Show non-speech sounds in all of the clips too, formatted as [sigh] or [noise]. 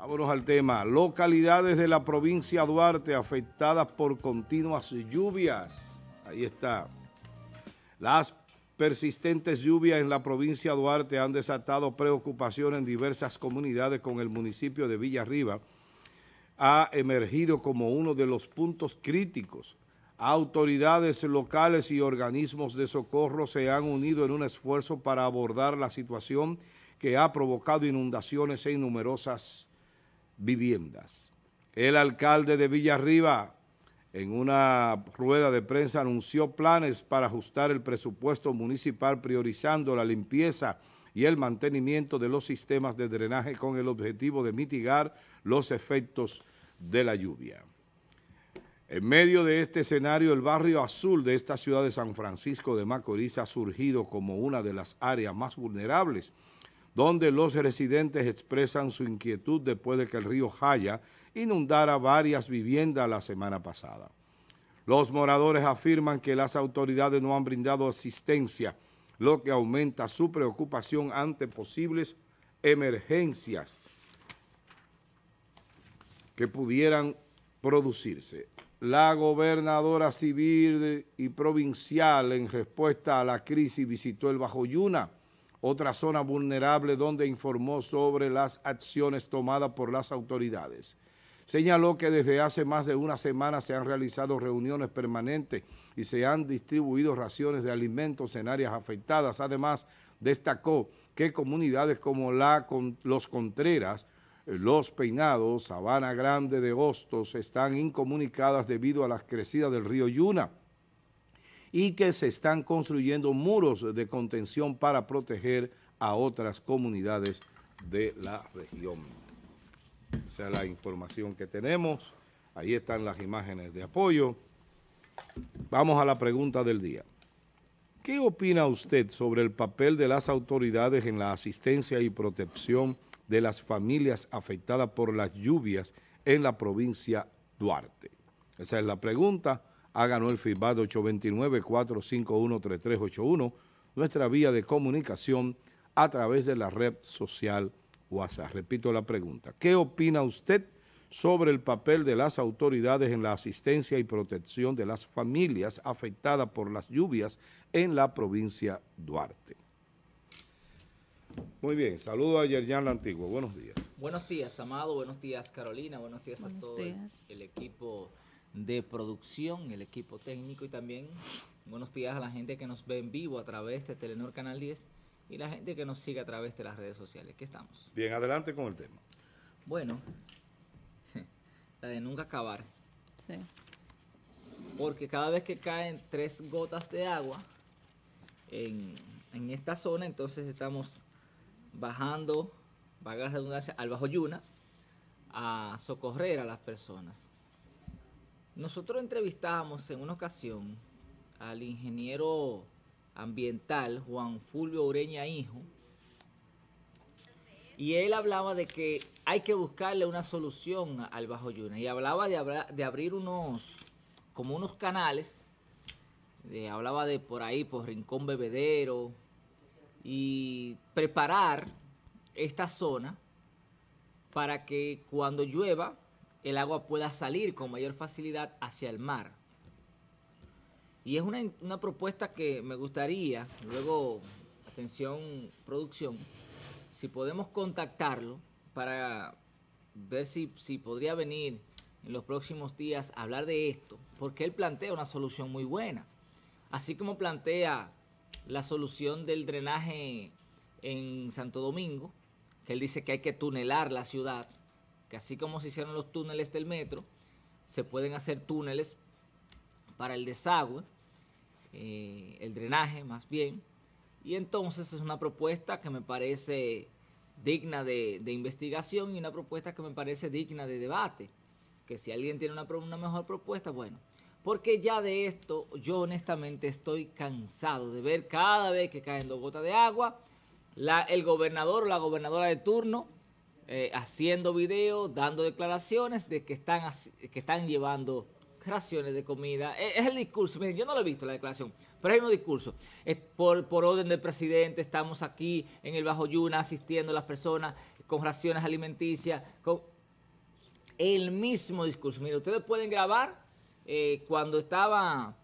Vámonos al tema. Localidades de la provincia Duarte afectadas por continuas lluvias. Ahí está. Las persistentes lluvias en la provincia Duarte han desatado preocupación en diversas comunidades con el municipio de Villarriba. Ha emergido como uno de los puntos críticos. Autoridades locales y organismos de socorro se han unido en un esfuerzo para abordar la situación que ha provocado inundaciones en numerosas viviendas. El alcalde de Villarriba, en una rueda de prensa, anunció planes para ajustar el presupuesto municipal priorizando la limpieza y el mantenimiento de los sistemas de drenaje con el objetivo de mitigar los efectos de la lluvia. En medio de este escenario, el barrio azul de esta ciudad de San Francisco de Macorís ha surgido como una de las áreas más vulnerables donde los residentes expresan su inquietud después de que el río Jaya inundara varias viviendas la semana pasada. Los moradores afirman que las autoridades no han brindado asistencia, lo que aumenta su preocupación ante posibles emergencias que pudieran producirse. La gobernadora civil y provincial en respuesta a la crisis visitó el Bajo Yuna, otra zona vulnerable donde informó sobre las acciones tomadas por las autoridades. Señaló que desde hace más de una semana se han realizado reuniones permanentes y se han distribuido raciones de alimentos en áreas afectadas. Además, destacó que comunidades como la, Los Contreras, Los Peinados, Sabana Grande de Hostos están incomunicadas debido a las crecidas del río Yuna y que se están construyendo muros de contención para proteger a otras comunidades de la región. Esa es la información que tenemos. Ahí están las imágenes de apoyo. Vamos a la pregunta del día. ¿Qué opina usted sobre el papel de las autoridades en la asistencia y protección de las familias afectadas por las lluvias en la provincia Duarte? Esa es la pregunta. Háganos el feedback 829-451-3381, nuestra vía de comunicación a través de la red social WhatsApp. Repito la pregunta, ¿qué opina usted sobre el papel de las autoridades en la asistencia y protección de las familias afectadas por las lluvias en la provincia Duarte? Muy bien, saludo a Yerjan La buenos días. Buenos días, Amado, buenos días, Carolina, buenos días a todo el equipo de producción, el equipo técnico y también buenos días a la gente que nos ve en vivo a través de Telenor Canal 10 y la gente que nos sigue a través de las redes sociales. qué estamos? Bien, adelante con el tema. Bueno, [laughs] la de nunca acabar. Sí. Porque cada vez que caen tres gotas de agua en, esta zona, entonces estamos bajando, valga la redundancia, al Bajo Yuna a socorrer a las personas. Nosotros entrevistábamos en una ocasión al ingeniero ambiental Juan Fulvio Ureña Hijo y él hablaba de que hay que buscarle una solución al Bajo Yuna y hablaba de, abrir unos, como unos canales, hablaba de por ahí, por Rincón Bebedero y preparar esta zona para que cuando llueva el agua pueda salir con mayor facilidad hacia el mar. Y es una, propuesta que me gustaría, luego, atención producción, si podemos contactarlo para ver si, si podría venir en los próximos días a hablar de esto, porque él plantea una solución muy buena, así como plantea la solución del drenaje en Santo Domingo, que él dice que hay que tunelar la ciudad, que así como se hicieron los túneles del metro, se pueden hacer túneles para el desagüe, eh, el drenaje más bien. Y entonces es una propuesta que me parece digna de, investigación y una propuesta que me parece digna de debate. Que si alguien tiene una, mejor propuesta, bueno. Porque ya de esto yo honestamente estoy cansado de ver cada vez que caen dos gotas de agua, el gobernador o la gobernadora de turno eh, haciendo videos, dando declaraciones de que están, que están llevando raciones de comida. E, es, el discurso. Miren, yo no lo he visto la declaración, pero hay un discurso. por, orden del presidente, estamos aquí en el Bajo Yuna asistiendo a las personas con raciones alimenticias, con el mismo discurso. Miren, ustedes pueden grabar eh, cuando estaba,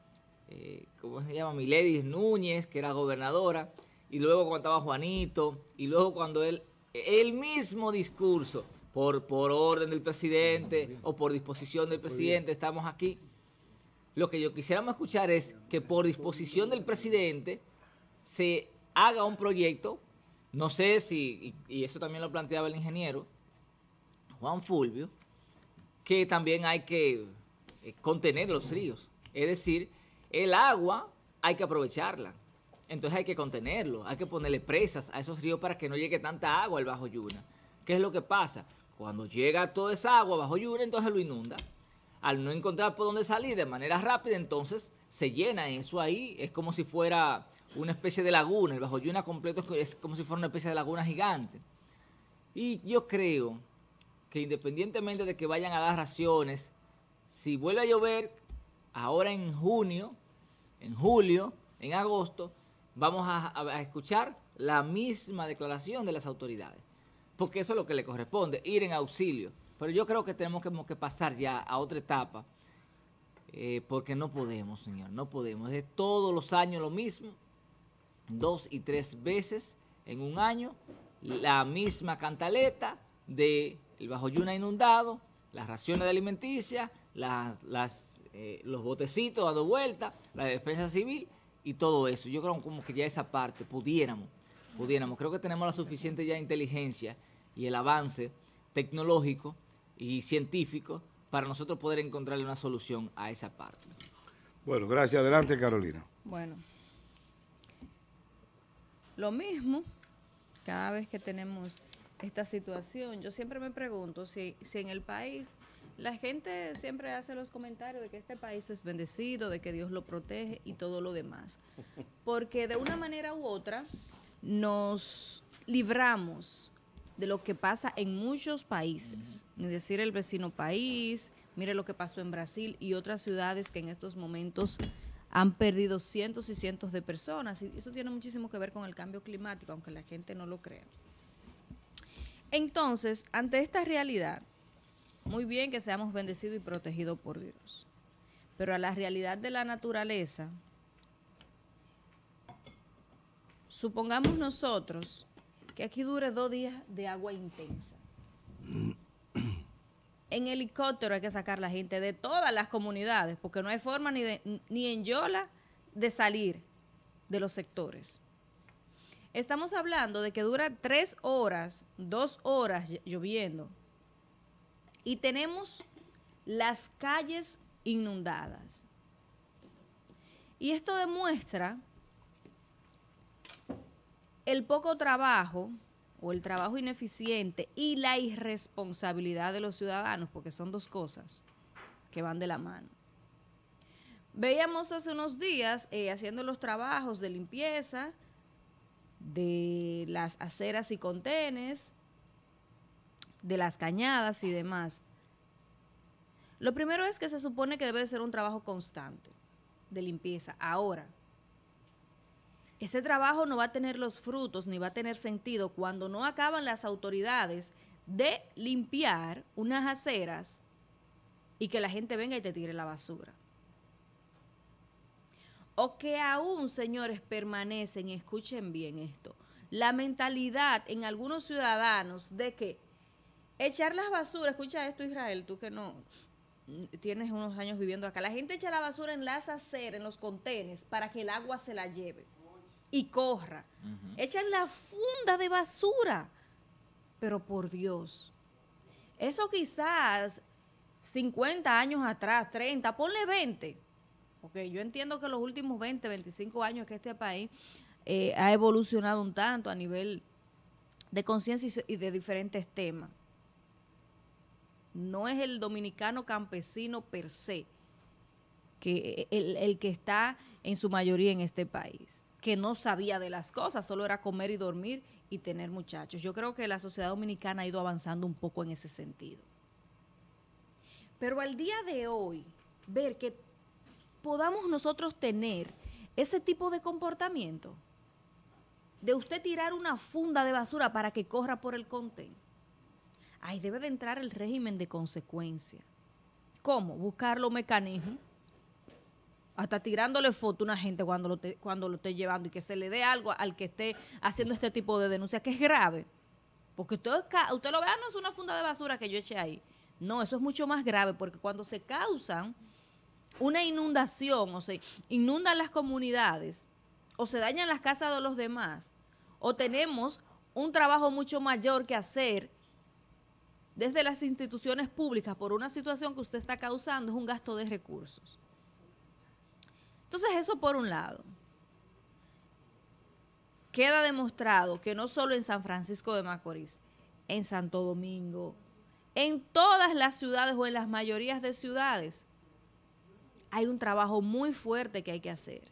eh, ¿cómo se llama? Milady Núñez, que era gobernadora, y luego cuando estaba Juanito, y luego cuando él el mismo discurso. Por, por orden del presidente o por disposición del presidente, estamos aquí. Lo que yo quisiéramos escuchar es que por disposición del presidente se haga un proyecto, no sé si, y, y eso también lo planteaba el ingeniero, Juan Fulvio, que también hay que eh, contener los ríos. Es decir, el agua hay que aprovecharla. Entonces hay que contenerlo, hay que ponerle presas a esos ríos para que no llegue tanta agua al Bajo Yuna. ¿Qué es lo que pasa? Cuando llega toda esa agua bajo Yuna, entonces lo inunda. Al no encontrar por dónde salir de manera rápida, entonces se llena eso ahí. Es como si fuera una especie de laguna. El Bajo Yuna completo es como si fuera una especie de laguna gigante. Y yo creo que independientemente de que vayan a dar raciones, si vuelve a llover ahora en junio, en julio, en agosto, vamos a, escuchar la misma declaración de las autoridades, porque eso es lo que le corresponde, ir en auxilio. Pero yo creo que tenemos que, pasar ya a otra etapa, eh, porque no podemos, señor, no podemos. Es todos los años lo mismo, dos y tres veces en un año, la misma cantaleta de el Bajo Yuna inundado, las raciones de alimenticia, eh, los botecitos dando vuelta, la defensa civil, y todo eso. Yo creo como que ya esa parte pudiéramos, pudiéramos. Creo que tenemos la suficiente ya inteligencia y el avance tecnológico y científico para nosotros poder encontrarle una solución a esa parte. Bueno, gracias. Adelante, Carolina. Bueno, lo mismo, cada vez que tenemos esta situación, yo siempre me pregunto si, si en el país la gente siempre hace los comentarios de que este país es bendecido, de que Dios lo protege y todo lo demás. Porque de una manera u otra nos libramos de lo que pasa en muchos países, Es decir el vecino país, mire lo que pasó en Brasil y otras ciudades que en estos momentos han perdido cientos y cientos de personas. Y eso tiene muchísimo que ver con el cambio climático, aunque la gente no lo crea. Entonces, ante esta realidad, muy bien que seamos bendecidos y protegidos por Dios. Pero a la realidad de la naturaleza, supongamos nosotros que aquí dure dos días de agua intensa. [clears throat] En helicóptero hay que sacar la gente de todas las comunidades, porque no hay forma ni, ni en Yola de salir de los sectores. Estamos hablando de que dura tres horas, dos horas lloviendo, y tenemos las calles inundadas. Y esto demuestra el poco trabajo o el trabajo ineficiente y la irresponsabilidad de los ciudadanos, porque son dos cosas que van de la mano. Veíamos hace unos días eh, haciendo los trabajos de limpieza de las aceras y contenes, de las cañadas y demás. Lo primero es que se supone que debe ser un trabajo constante de limpieza. Ahora, ese trabajo no va a tener los frutos ni va a tener sentido cuando no acaban las autoridades de limpiar unas aceras y que la gente venga y te tire la basura. O que aún, señores, permanecen, escuchen bien esto, la mentalidad en algunos ciudadanos de que Echar las basuras, escucha esto Israel, tú que no tienes unos años viviendo acá. La gente echa la basura en las aceras, en los contenes, para que el agua se la lleve y corra. Echan la funda de basura. Pero por Dios, eso quizás 50 años atrás, 30, ponle 20. Porque yo entiendo que los últimos 20, 25 años que este país eh, ha evolucionado un tanto a nivel de conciencia y de diferentes temas no es el dominicano campesino per se, que el, que está en su mayoría en este país, que no sabía de las cosas, solo era comer y dormir y tener muchachos. Yo creo que la sociedad dominicana ha ido avanzando un poco en ese sentido. Pero al día de hoy, ver que podamos nosotros tener ese tipo de comportamiento, de usted tirar una funda de basura para que corra por el contento ahí debe de entrar el régimen de consecuencias. ¿Cómo? Buscar los mecanismos. Hasta tirándole foto a una gente cuando lo, cuando lo esté llevando y que se le dé algo al que esté haciendo este tipo de denuncia, que es grave. Porque usted, usted lo vea, no es una funda de basura que yo eché ahí. No, eso es mucho más grave porque cuando se causan una inundación o se inundan las comunidades o se dañan las casas de los demás o tenemos un trabajo mucho mayor que hacer desde las instituciones públicas por una situación que usted está causando es un gasto de recursos. Entonces eso por un lado. Queda demostrado que no solo en San Francisco de Macorís, en Santo Domingo, en todas las ciudades o en las mayorías de ciudades, hay un trabajo muy fuerte que hay que hacer.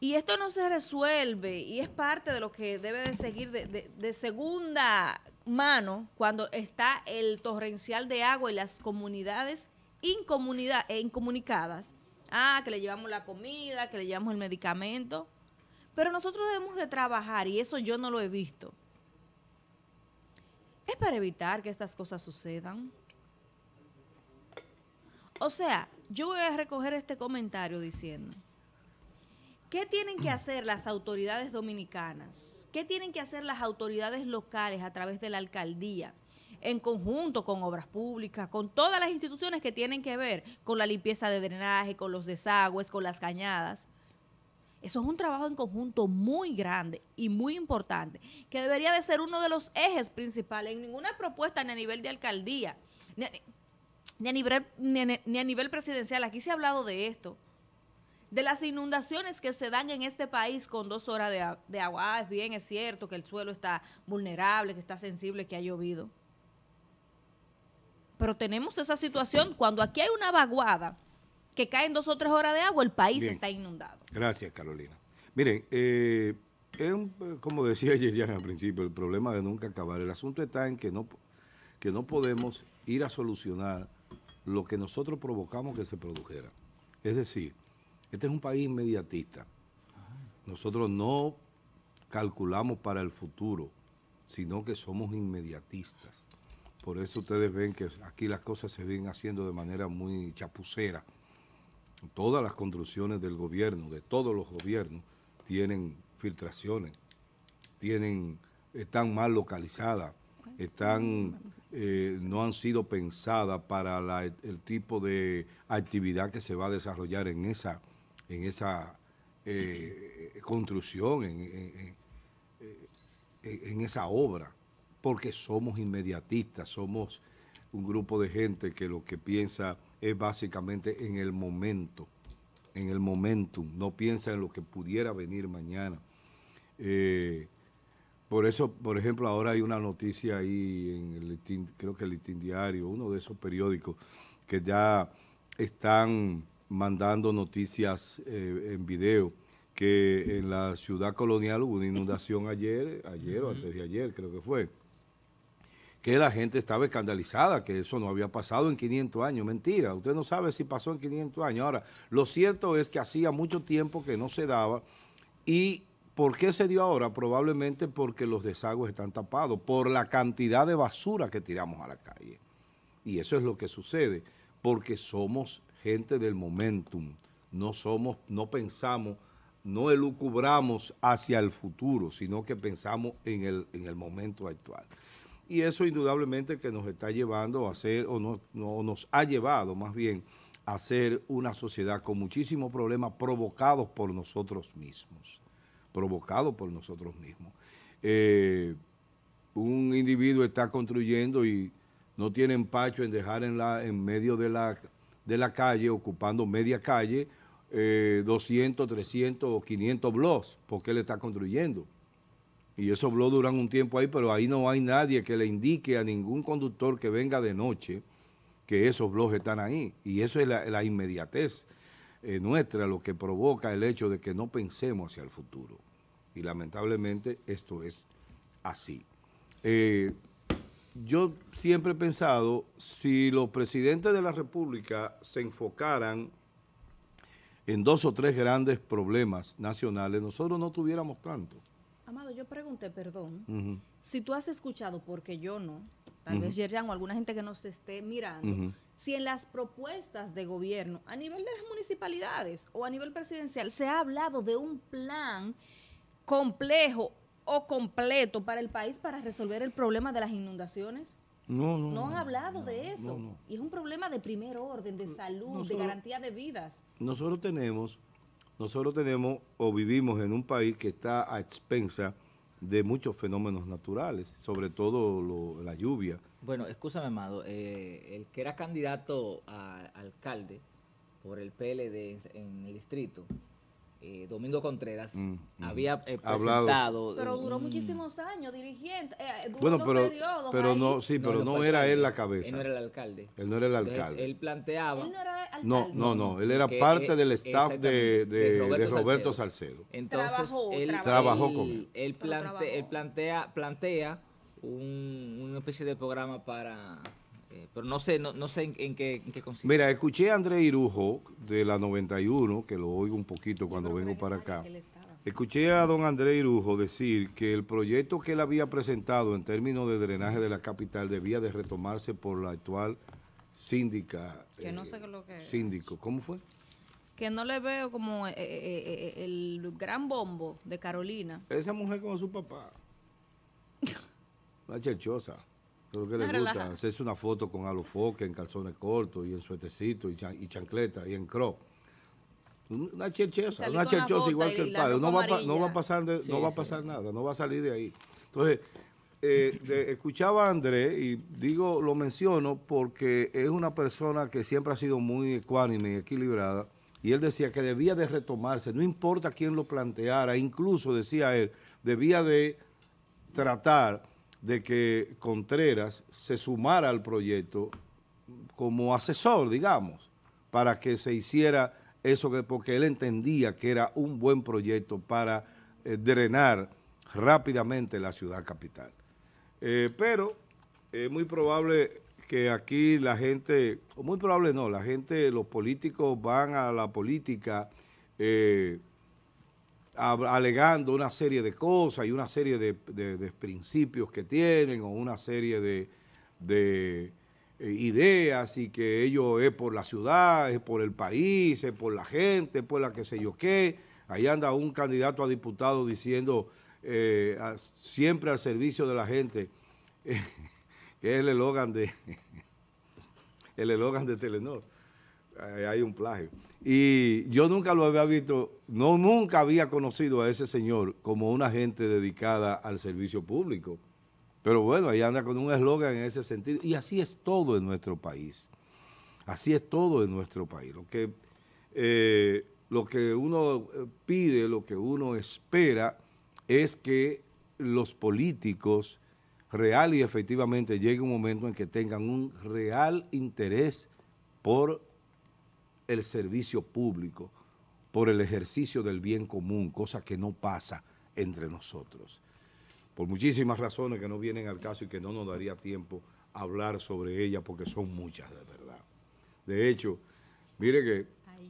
Y esto no se resuelve y es parte de lo que debe de seguir de, segunda mano cuando está el torrencial de agua y las comunidades e incomunicadas. Ah, que le llevamos la comida, que le llevamos el medicamento. Pero nosotros debemos de trabajar y eso yo no lo he visto. Es para evitar que estas cosas sucedan. O sea, yo voy a recoger este comentario diciendo, ¿Qué tienen que hacer las autoridades dominicanas? ¿Qué tienen que hacer las autoridades locales a través de la alcaldía? en conjunto con obras públicas, con todas las instituciones que tienen que ver con la limpieza de drenaje, con los desagües, con las cañadas. Eso es un trabajo en conjunto muy grande y muy importante, que debería de ser uno de los ejes principales en ninguna propuesta ni a nivel de alcaldía, ni a, nivel, ni a nivel presidencial. Aquí se ha hablado de esto de las inundaciones que se dan en este país con dos horas de, agua. Ah, es bien, es cierto que el suelo está vulnerable, que está sensible, que ha llovido. Pero tenemos esa situación cuando aquí hay una vaguada que cae en dos o tres horas de agua, el país está inundado. Gracias, Carolina. Miren, eh, como decía [laughs] Yerian al principio, el problema de nunca acabar. El asunto está en que no, que no podemos ir a solucionar lo que nosotros provocamos que se produjera. Es decir, este es un país inmediatista. Nosotros no calculamos para el futuro, sino que somos inmediatistas. Por eso ustedes ven que aquí las cosas se vienen haciendo de manera muy chapucera. Todas las construcciones del gobierno, de todos los gobiernos, tienen filtraciones, tienen, están mal localizadas, están, eh, no han sido pensadas para el tipo de actividad que se va a desarrollar en esa en esa eh, eh, construcción, eh, en, esa obra, porque somos inmediatistas, somos un grupo de gente que lo que piensa es básicamente en el momento, en el momentum, no piensa en lo que pudiera venir mañana. por eso, por ejemplo, ahora hay una noticia ahí en el litín, creo que el litín diario, uno de esos periódicos que ya están mandando noticias eh, en video que en la ciudad colonial hubo una inundación ayer, ayer o antes de ayer creo que fue, que la gente estaba escandalizada, que eso no había pasado en 500 años. Mentira, usted no sabe si pasó en 500 años. Ahora, lo cierto es que hacía mucho tiempo que no se daba y ¿por qué se dio ahora? Probablemente porque los desagües están tapados, por la cantidad de basura que tiramos a la calle. Y eso es lo que sucede, porque somos del momentum. No somos, no pensamos, no elucubramos hacia el futuro, sino que pensamos en el, momento actual. Y eso indudablemente que nos está llevando a ser, o no, nos ha llevado más bien, a ser una sociedad con muchísimos problemas provocados por nosotros mismos. Provocados por nosotros mismos. Eh, un individuo está construyendo y no tiene empacho en dejar en, la, en medio de la de la calle, ocupando media calle, 200, eh, 300 o 500 blogs, porque él está construyendo. Y esos blogs duran un tiempo ahí, pero ahí no hay nadie que le indique a ningún conductor que venga de noche que esos blogs están ahí. Y eso es la, inmediatez eh, nuestra lo que provoca el hecho de que no pensemos hacia el futuro. Y lamentablemente esto es así. Eh, yo siempre he pensado, si los presidentes de la República se enfocaran en dos o tres grandes problemas nacionales, nosotros no tuviéramos tanto. Amado, yo pregunté, perdón, si tú has escuchado, porque yo no, tal vez Yerjan o alguna gente que nos esté mirando, si en las propuestas de gobierno, a nivel de las municipalidades o a nivel presidencial, se ha hablado de un plan complejo o completo para el país para resolver el problema de las inundaciones? No, no. No han hablado de eso. Y es un problema de primer orden, de salud, de garantía de vidas. Nosotros tenemos, nosotros tenemos o vivimos en un país que está a expensa de muchos fenómenos naturales, sobre todo la lluvia. Bueno, escúchame, Amado, eh, el que era candidato a alcalde por el PLD en el distrito, eh, Domingo Contreras mm, mm. había eh, hablado. presentado. Pero duró muchísimos años dirigiendo. Eh, bueno, pero, pero no, sí, pero no, era él la cabeza. Él no era el alcalde. Él no era el alcalde. él planteaba. Él no era alcalde. No, no, no. Él era eh, parte del staff de, Roberto, Salcedo. Entonces, él trabajó con él. Él, él plantea, plantea un, una especie de programa para eh, pero no sé, no, sé en, qué, consiste. Mira, escuché a André Irujo de la 91, que lo oigo un poquito cuando vengo para acá. Escuché a don André Irujo decir que el proyecto que él había presentado en términos de drenaje de la capital debía de retomarse por la actual síndica. Que no sé eh, lo que... Síndico, ¿cómo fue? que no le veo como eh, el gran bombo de Carolina. Esa mujer con su papá. [laughs] La cherchosa. Pero que le gusta, hacerse una foto con alofoque en calzones cortos y en suetecito y, y chancleta y en crop. Una chercheza. una cherchosa igual que el padre. No va, a pasar, no va a pasar nada, no va a salir de ahí. Entonces, eh, [laughs] escuchaba a Andrés y digo, lo menciono porque es una persona que siempre ha sido muy ecuánime y equilibrada. Y él decía que debía de retomarse, no importa quién lo planteara, incluso decía él, debía de tratar de que Contreras se sumara al proyecto como asesor, digamos, para que se hiciera eso, que, porque él entendía que era un buen proyecto para eh, drenar rápidamente la ciudad capital. Eh, pero es eh, muy probable que aquí la gente, muy probable no, la gente, los políticos van a la política alegando una serie de cosas y una serie de, principios que tienen o una serie de, eh, ideas y que ello es por la ciudad, es por el país, es por la gente, es por la que sé yo qué. Ahí anda un candidato a diputado diciendo eh, siempre al servicio de la gente, [laughs] que es el elogan de, [laughs] el elogan de Telenor. Eh, hay un plagio. Y yo nunca lo había visto, no nunca había conocido a ese señor como una gente dedicada al servicio público. Pero bueno, ahí anda con un eslogan en ese sentido. Y así es todo en nuestro país. Así es todo en nuestro país. Lo que, eh, lo que uno eh, pide, lo que uno espera es que los políticos real y efectivamente llegue un momento en que tengan un real interés por el servicio público por el ejercicio del bien común, cosa que no pasa entre nosotros. Por muchísimas razones que no vienen al caso y que no nos daría tiempo hablar sobre ellas porque son muchas de verdad. De hecho, mire que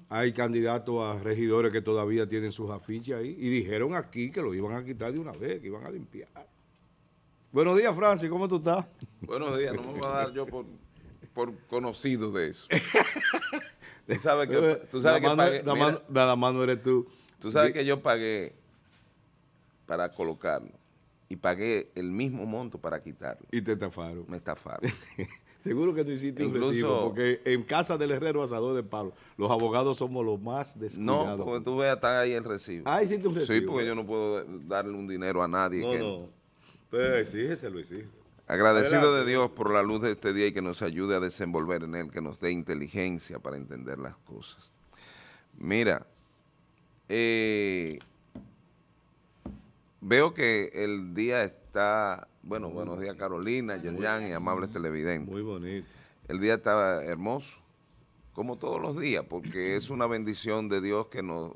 hay candidatos a regidores que todavía tienen sus afiches ahí y dijeron aquí que lo iban a quitar de una vez, que iban a limpiar. Buenos días, Francis, ¿cómo tú estás? Buenos días, no me voy a dar yo por, por conocido de eso. [laughs] Tú sabes que, eres tú. Tú sabes que yo pagué para colocarlo y pagué el mismo monto para quitarlo. Y te estafaron. Me estafaron. [laughs] Seguro que tú hiciste un recibo, porque en casa del herrero asador de palo, los abogados somos los más descuidados. No, porque tú veas, está ahí el recibo. Ah, hiciste un recibo. Sí, porque yo no puedo darle un dinero a nadie. No, no. no. Pero exígeselo, exígeselo. Agradecido de Dios por la luz de este día y que nos ayude a desenvolver en él, que nos dé inteligencia para entender las cosas. Mira, eh, veo que el día está, bueno, buenos días Carolina, Yan y amables televidentes. Muy bonito. El día estaba hermoso, como todos los días, porque es una bendición de Dios que nos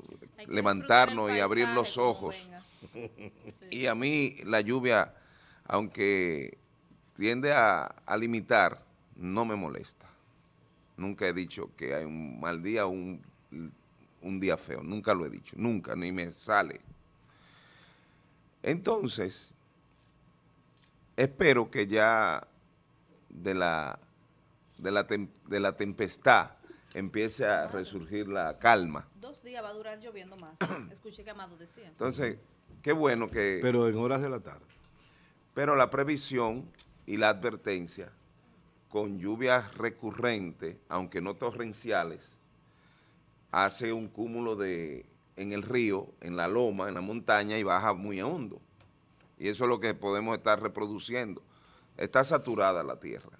levantarnos y abrir los ojos. [laughs] Y a mí la lluvia, aunque tiende a, limitar, no me molesta. Nunca he dicho que hay un mal día o un, día feo. Nunca lo he dicho, nunca, ni me sale. Entonces, espero que ya de la, de la, de la tempestad empiece a resurgir la calma. Dos días va a durar lloviendo más. [clears throat] Escuché que Amado decía. Entonces, qué bueno que... Pero en horas de la tarde. Pero la previsión y la advertencia con lluvias recurrentes, aunque no torrenciales, hace un cúmulo de, en el río, en la loma, en la montaña y baja muy a hondo. Y eso es lo que podemos estar reproduciendo. Está saturada la tierra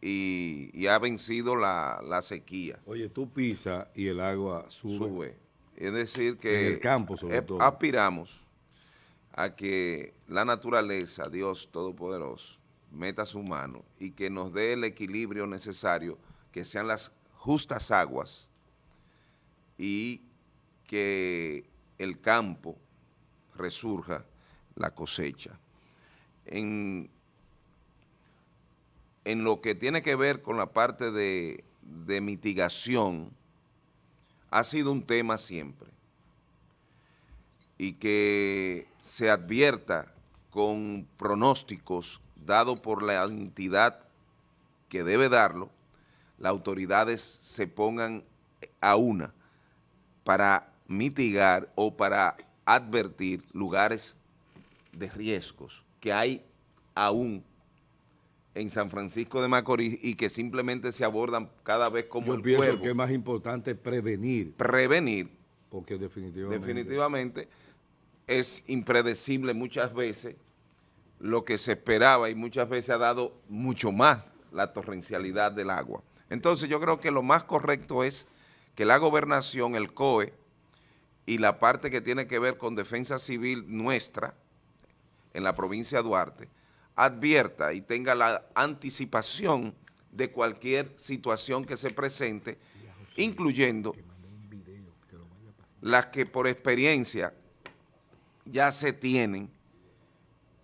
y, ha vencido la, sequía. Oye, tú pisas y el agua sube. Sube. Es decir que... En el campo sobre todo. Aspiramos a que la naturaleza, Dios Todopoderoso, meta su mano y que nos dé el equilibrio necesario, que sean las justas aguas y que el campo resurja la cosecha. En, lo que tiene que ver con la parte de mitigación, ha sido un tema siempre y que se advierta con pronósticos dados por la entidad que debe darlo, las autoridades se pongan a una para mitigar o para advertir lugares de riesgos que hay aún en San Francisco de Macorís y que simplemente se abordan cada vez como Yo pienso que es más importante prevenir. Prevenir. Porque definitivamente. Definitivamente es impredecible muchas veces lo que se esperaba y muchas veces ha dado mucho más la torrencialidad del agua. Entonces yo creo que lo más correcto es que la gobernación, el COE y la parte que tiene que ver con defensa civil nuestra en la provincia de Duarte advierta y tenga la anticipación de cualquier situación que se presente, incluyendo las que por experiencia ya se tienen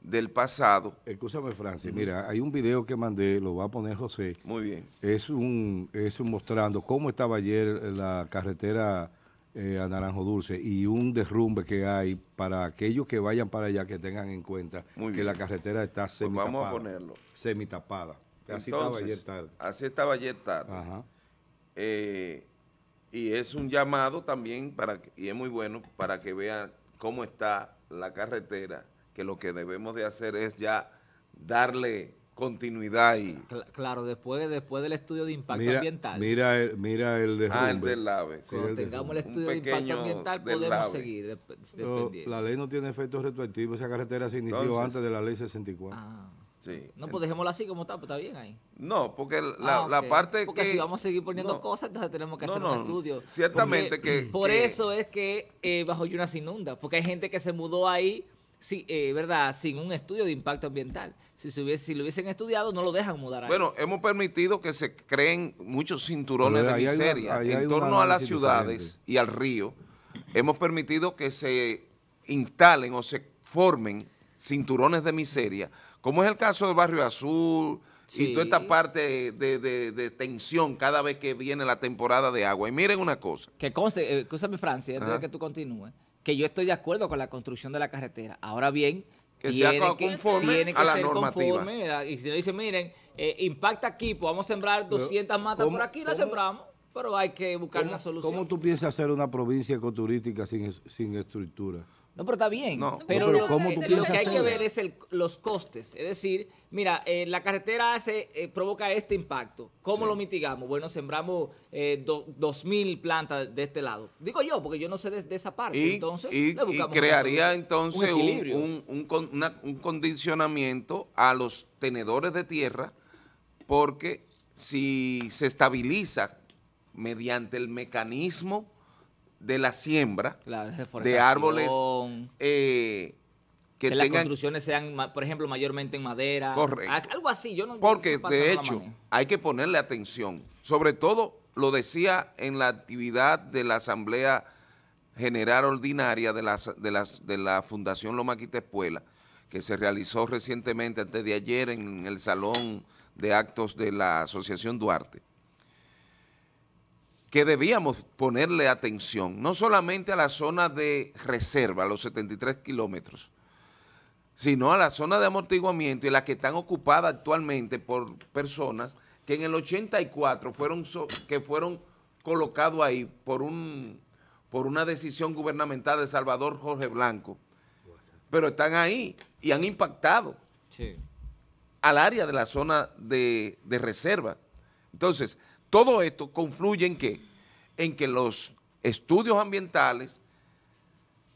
del pasado. Escúchame, Francis, mira, hay un video que mandé, lo va a poner José. Muy bien. Es un, mostrando cómo estaba ayer la carretera eh, a Naranjo Dulce y un derrumbe que hay para aquellos que vayan para allá que tengan en cuenta que la carretera está semitapada. Pues vamos a ponerlo. Semitapada. Así estaba ayer tarde. Así estaba ayer tarde. Eh, y es un llamado también para y es muy bueno para que vean cómo está la carretera, que lo que debemos de hacer es ya darle continuidad y claro después después del estudio de impacto ambiental mira el, mira el ah, el del AVE, cuando tengamos el estudio de impacto ambiental podemos seguir dependiendo la ley no tiene efectos retroactivos esa carretera se inició antes de la ley 64 no, pues dejémoslo así como está, pues está bien ahí. No, porque la, ah, parte porque que... si vamos a seguir poniendo cosas, entonces tenemos que hacer un estudio. Ciertamente que... [clears throat] Por eso es que eh, Bajo Yuna se inunda, porque hay gente que se mudó ahí eh, ¿verdad? sin un estudio de impacto ambiental. Si, se hubiese, si lo hubiesen estudiado, no lo dejan mudar ahí. Bueno, hemos permitido que se creen muchos cinturones de miseria en torno a las ciudades y al río. Hemos permitido que se instalen o se formen cinturones de miseria como es el caso del Barrio Azul y toda esta parte de, tensión cada vez que viene la temporada de agua. Y miren una cosa. Que conste, eh, escúchame Francia, antes de que tú continúes, que yo estoy de acuerdo con la construcción de la carretera. Ahora bien, tiene sea que, conforme a la normativa. y si le dice, miren, eh, impacta aquí, podemos pues sembrar 200 matas por aquí, las sembramos, pero hay que buscar una solución. ¿Cómo tú piensas hacer una provincia ecoturística sin estructura? No, pero está bien. pero, lo, que hay que ver es los costes. Es decir, mira, eh, la carretera eh, provoca este impacto. ¿Cómo lo mitigamos? Bueno, sembramos 2.000 eh, mil plantas de este lado. Digo yo, porque yo no sé de, esa parte. Y, entonces, crearía entonces un condicionamiento a los tenedores de tierra, porque si se estabiliza mediante el mecanismo de la siembra de árboles eh, que, las construcciones sean, por ejemplo, mayormente en madera. Correcto. Algo así. Yo no, Porque, de hecho, hay que ponerle atención. Sobre todo, lo decía en la actividad de la Asamblea General Ordinaria de, de, de la Fundación Lomaquita Espuela, que se realizó recientemente antes de ayer en el Salón de Actos de la Asociación Duarte que debíamos ponerle atención, no solamente a la zona de reserva, los 73 kilómetros, sino a la zona de amortiguamiento y las que están ocupadas actualmente por personas que en el 84 fueron, que fueron colocados ahí por, un, por una decisión gubernamental de Salvador Jorge Blanco, pero están ahí y han impactado al área de la zona de, de reserva. Entonces, todo esto confluye en qué? en que los estudios ambientales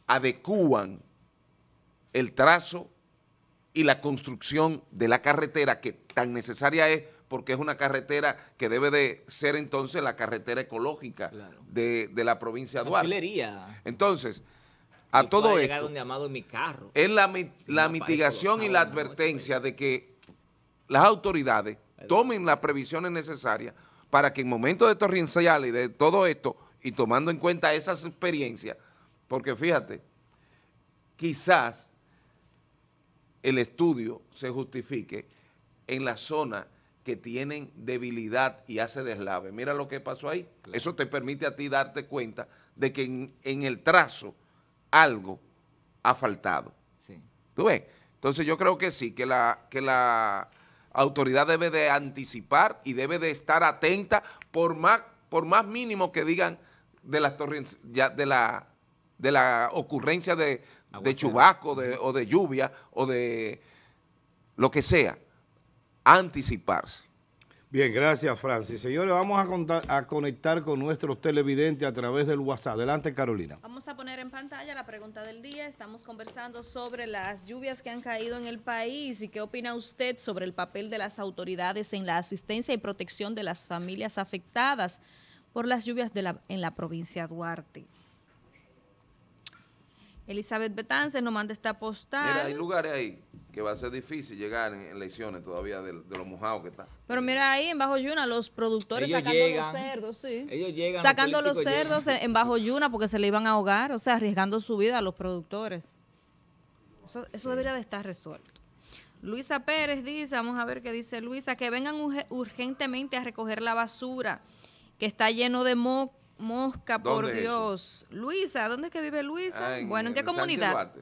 adecúan el trazo y la construcción de la carretera que tan necesaria es porque es una carretera que debe de ser entonces la carretera ecológica de, la provincia de Duarte. Entonces, a todo esto, es la, mitigación y la advertencia de que las autoridades tomen las previsiones necesarias para que en momentos de estos y de todo esto, y tomando en cuenta esas experiencias, porque fíjate, quizás el estudio se justifique en la zona que tienen debilidad y hace deslave. Mira lo que pasó ahí. Eso te permite a ti darte cuenta de que en, el trazo algo ha faltado. Sí. ¿Tú ves? Entonces yo creo que sí, que la, que la autoridad debe de anticipar y debe de estar atenta por más, por más mínimo que digan de las torres, de la de la ocurrencia de, de chubasco o de lluvia o de lo que sea, anticiparse. Bien, gracias Francis. Señores, vamos a, a conectar con nuestros televidentes a través del WhatsApp. Adelante, Carolina. Vamos a poner en pantalla la pregunta del día. Estamos conversando sobre las lluvias que han caído en el país y qué opina usted sobre el papel de las autoridades en la asistencia y protección de las familias afectadas por las lluvias de en la provincia de Duarte. Elizabeth Betances nos manda esta postal. Mira, hay lugares ahí que va a ser difícil llegar en, elecciones todavía de, los lo mojado que está. Pero mira ahí en Bajo Yuna, los productores sacando los cerdos, sí. Ellos llegan. Sacando los, cerdos en Bajo Yuna porque se le iban a ahogar, o sea, arriesgando su vida a los productores. Eso, debería de estar resuelto. Luisa Pérez dice, vamos a ver qué dice Luisa, que vengan urgentemente a recoger la basura que está lleno de moco Mosca, por Dios. Luisa, ¿dónde es que vive Luisa? bueno, ¿en, qué comunidad?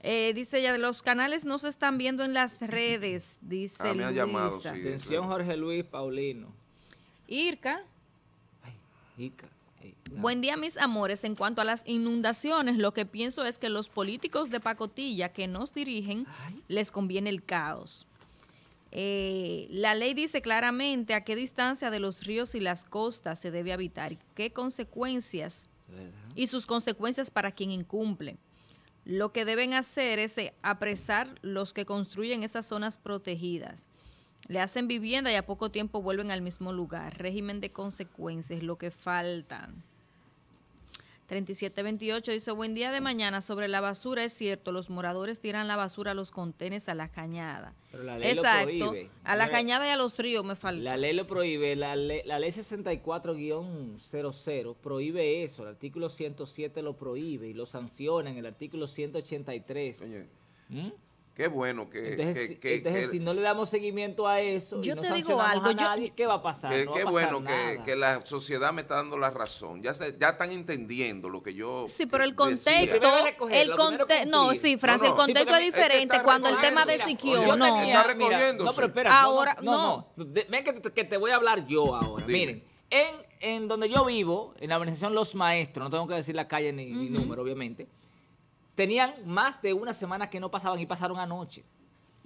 Eh, dice ella, los canales no se están viendo en las redes, [laughs] dice ah, Luisa. Atención, Jorge Luis Paulino. Irka. Buen día, mis amores. En cuanto a las inundaciones, lo que pienso es que los políticos de pacotilla que nos dirigen les conviene el caos. Eh, la ley dice claramente a qué distancia de los ríos y las costas se debe habitar, qué consecuencias y sus consecuencias para quien incumple. Lo que deben hacer es eh, apresar los que construyen esas zonas protegidas. Le hacen vivienda y a poco tiempo vuelven al mismo lugar. Régimen de consecuencias, lo que faltan. 3728 dice, buen día de mañana, sobre la basura es cierto, los moradores tiran la basura a los contenes a la cañada. Pero la ley Exacto, lo prohíbe. a la cañada y a los ríos me falta. La ley lo prohíbe, la, ley, 64-00 prohíbe eso, el artículo 107 lo prohíbe y lo sanciona en el artículo 183. Oye. ¿Mm? Qué bueno que... si no le damos seguimiento a eso, yo te digo algo, ¿qué va a pasar? qué bueno que, la sociedad me está dando la razón. Ya ya están entendiendo lo que yo Sí, pero el eh, contexto... el no, sí, Francia, el contexto es diferente cuando el tema de Siquio. No, No, pero espera. Ahora, no. Ven que te voy a hablar yo ahora. Miren, en, donde yo vivo, en la organización Los Maestros, no tengo que decir la calle ni, mi número, obviamente, tenían más de una semana que no pasaban y pasaron anoche.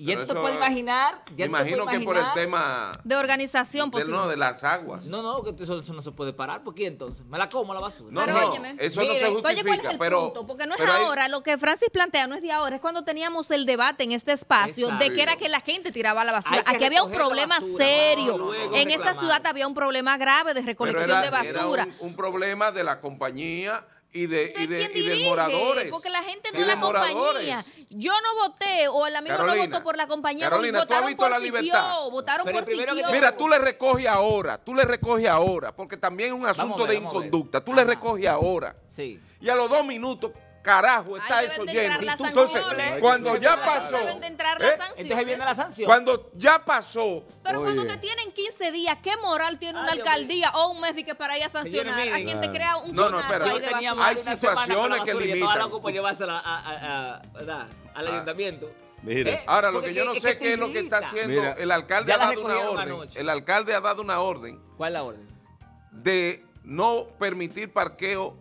Y esto imaginar. imagino que por el tema. De organización, por pues, No, de las aguas. No, no, eso, eso no se puede parar. ¿Por qué entonces? Me la como la basura. No, pero, eso no se justifica. Oye, ¿cuál es el punto? Porque no es ahora. Lo que Francis plantea no es de ahora. Es cuando teníamos el debate en este espacio de que era que la gente tiraba la basura. Aquí había un problema serio. en esta ciudad había un problema grave de recolección de basura. un problema de la compañía y de, de, moradores. Porque la gente no la compañía. Yo no voté, o el amigo no votó por la compañía. Carolina, votaron tú has visto por la libertad. votaron por Mira, tú le recoges ahora, tú le recoges ahora, porque también es un asunto de inconducta. Tú le recoges ahora. Sí. Y a los dos minutos carajo está eso lleno. Entonces, eh, cuando ya pasó. Eh, la sanción. Cuando ya pasó. Pero cuando te tienen 15 días, ¿qué moral tiene una alcaldía o un mes de que para ir a sancionar a quien te crea un No, no, Hay situaciones que limitan. al ah. ayuntamiento. Mira. ¿Eh? Ahora, lo que, yo no sé qué es lo que está haciendo. el alcalde ha dado una orden. El alcalde ha dado una orden. ¿Cuál la orden? De no permitir parqueo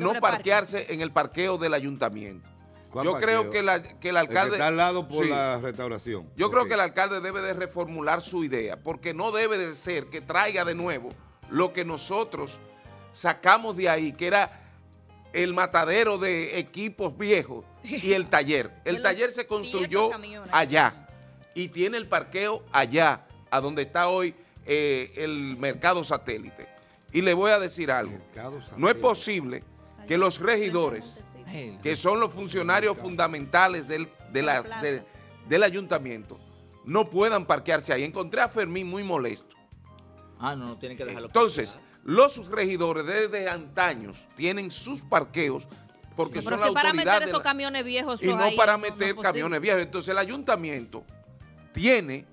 no parquearse en el parqueo del ayuntamiento. Yo creo que, el alcalde... está al lado por la restauración. Yo creo que el alcalde debe de reformular su idea, porque no debe de ser que traiga de nuevo lo que nosotros sacamos de ahí, que era el matadero de equipos viejos y el taller. [laughs] El taller se construyó allá y tiene el parqueo allá, a donde está hoy eh, el mercado satélite. Y le voy a decir algo. No es posible que los regidores, que son los funcionarios fundamentales del, del ayuntamiento, no puedan parquearse ahí. Encontré a Fermín muy molesto. Ah, no, no tienen que dejarlo. Entonces, los regidores desde antaños tienen sus parqueos porque son la para meter camiones viejos y no para meter camiones viejos. Entonces el ayuntamiento tiene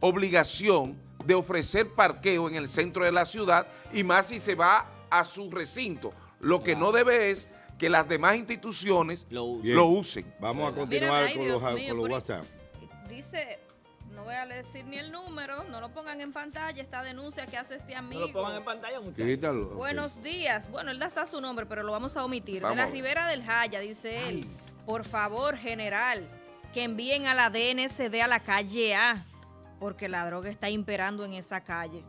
obligación de ofrecer parqueo en el centro de la ciudad y más si se va a su recinto. Lo que no debe es que las demás instituciones lo, usen. Vamos a continuar con, los, WhatsApp. Dice no voy a decir ni el número, no lo pongan en pantalla, esta denuncia que hace este amigo. No lo pongan en pantalla, muchachos. Buenos días. Bueno, él da su nombre, pero lo vamos a omitir. De la Ribera del Jaya, dice él. Por favor, general, que envíen a la DNCD a la calle A, porque la droga está imperando en esa calle.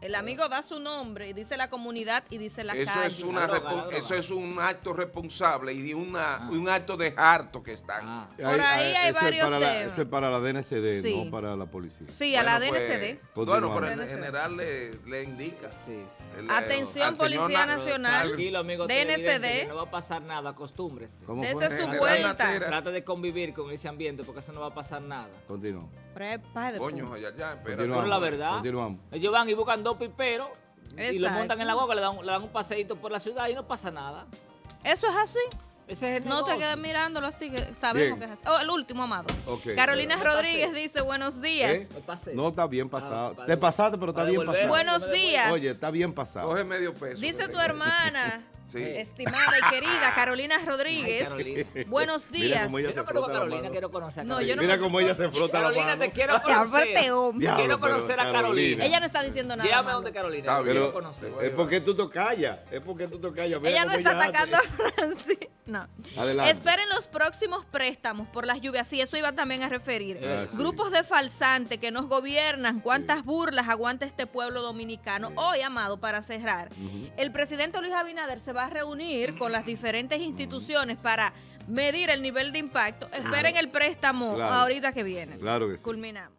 El amigo da su nombre y dice la comunidad y dice la eso calle. Es una eso es un acto responsable y de una, ah. un acto de harto que están. Ah. Por ah, ahí hay, varios temas. La, eso es para la DNCD, no para la policía. Sí, a la DNCD. Pues, bueno, pero en general le, indica. Eh, Atención, Policía Nacional. Tranquilo, amigo. DNCD. No va a pasar nada, acostúmbrese. es su vuelta. Trata de convivir con ese ambiente porque eso no va a pasar nada. Continúa. Coño, ya, ya, por la verdad. Continuamos. Ellos van y buscan dos piperos y lo montan en la guagua, le dan, un paseito por la ciudad y no pasa nada. Eso es así. no te quedes mirándolo así, sabemos que es así. Oh, el último, amado. Carolina Rodríguez dice, buenos días. ¿Eh? No, está bien pasado. te pasaste, pero está bien pasado. Buenos días. Oye, está bien pasado. Coge medio peso. Dice tu hermana. [laughs] Estimada y querida Carolina Rodríguez. Buenos días. Mira yo quiero conocer a Mira cómo ella se frota Carolina, [laughs] la mano. te quiero conocer. quiero conocer a Carolina. Ella no está diciendo nada. Llévame donde Carolina. Es porque tú te callas. Es porque tú te callas. Ella no está atacando a Francis. [laughs] No. Esperen los próximos préstamos por las lluvias. Sí, eso iba también a referir. Ah, Grupos de falsantes que nos gobiernan. ¿Cuántas burlas aguanta este pueblo dominicano? Hoy, amado, para cerrar, el presidente Luis Abinader se va va a reunir con las diferentes instituciones para medir el nivel de impacto. Esperen el préstamo ahorita que viene. Claro que sí. Culminamos.